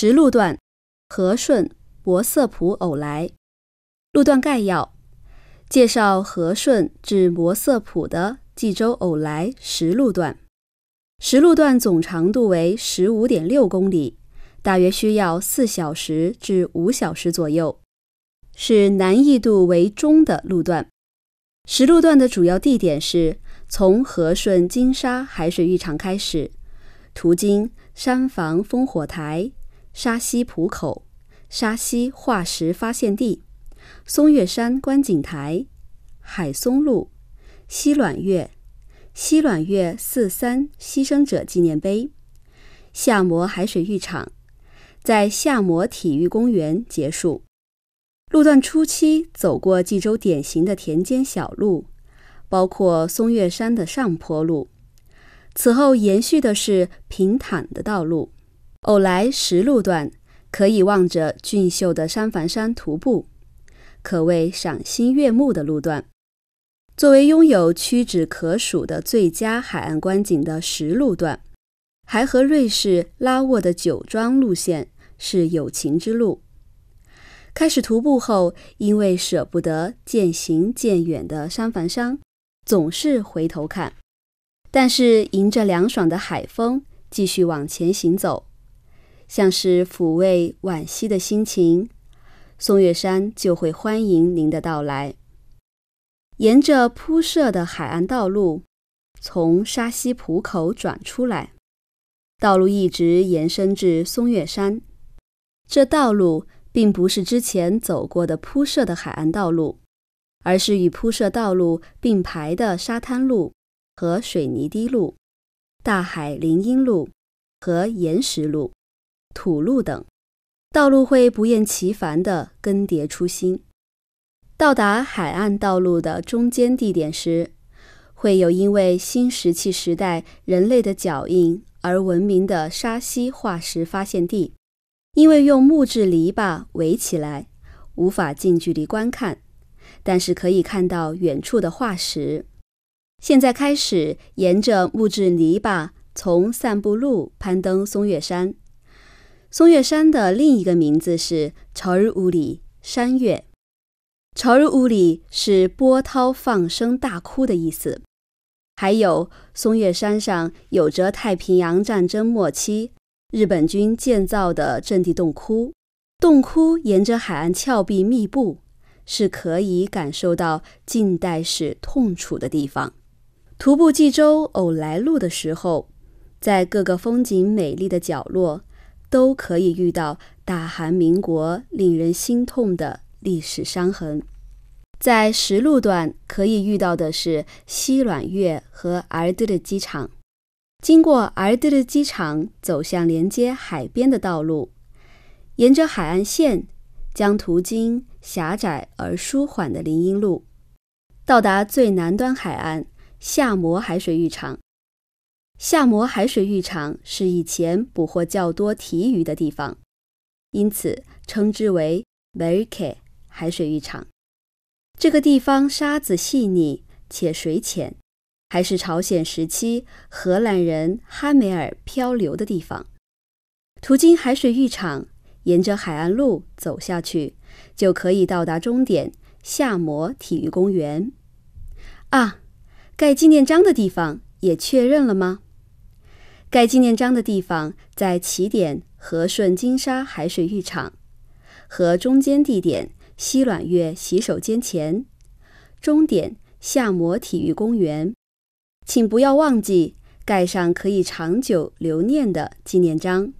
石路段，和顺博色浦偶来路段概要介绍和顺至摩色浦的济州偶来石路段。石路段总长度为十五点六公里，大约需要四小时至五小时左右，是难易度为中的路段。石路段的主要地点是从和顺金沙海水浴场开始，途经山房烽火台。沙溪浦口，沙溪化石发现地，松岳山观景台，海松路，西卵月、西卵月四三牺牲者纪念碑，下摩海水浴场，在下摩体育公园结束。路段初期走过济州典型的田间小路，包括松岳山的上坡路，此后延续的是平坦的道路。偶来石路段可以望着俊秀的山繁山徒步，可谓赏心悦目的路段。作为拥有屈指可数的最佳海岸观景的石路段，还和瑞士拉沃的酒庄路线是友情之路。开始徒步后，因为舍不得渐行渐远的山繁山，总是回头看，但是迎着凉爽的海风继续往前行走。像是抚慰惋惜的心情，松月山就会欢迎您的到来。沿着铺设的海岸道路，从沙溪浦口转出来，道路一直延伸至松月山。这道路并不是之前走过的铺设的海岸道路，而是与铺设道路并排的沙滩路和水泥堤路、大海林荫路和岩石路。土路等道路会不厌其烦地更迭出新。到达海岸道路的中间地点时，会有因为新石器时代人类的脚印而闻名的沙溪化石发现地。因为用木质篱笆围起来，无法近距离观看，但是可以看到远处的化石。现在开始沿着木质篱笆从散步路攀登松岳山。松月山的另一个名字是朝日屋里山岳。朝日屋里是波涛放声大哭的意思。还有，松月山上有着太平洋战争末期日本军建造的阵地洞窟，洞窟沿着海岸峭壁密布，是可以感受到近代史痛楚的地方。徒步济州偶来路的时候，在各个风景美丽的角落。都可以遇到大韩民国令人心痛的历史伤痕。在石路段可以遇到的是西卵月和尔堆的机场。经过尔堆的机场，走向连接海边的道路，沿着海岸线，将途经狭窄而舒缓的林荫路，到达最南端海岸夏摩海水浴场。夏摩海水浴场是以前捕获较多提鱼的地方，因此称之为梅 k e 海水浴场。这个地方沙子细腻且水浅，还是朝鲜时期荷兰人哈梅尔漂流的地方。途经海水浴场，沿着海岸路走下去，就可以到达终点——夏摩体育公园。啊，盖纪念章的地方也确认了吗？盖纪念章的地方在起点和顺金沙海水浴场，和中间地点西卵月洗手间前，终点夏摩体育公园，请不要忘记盖上可以长久留念的纪念章。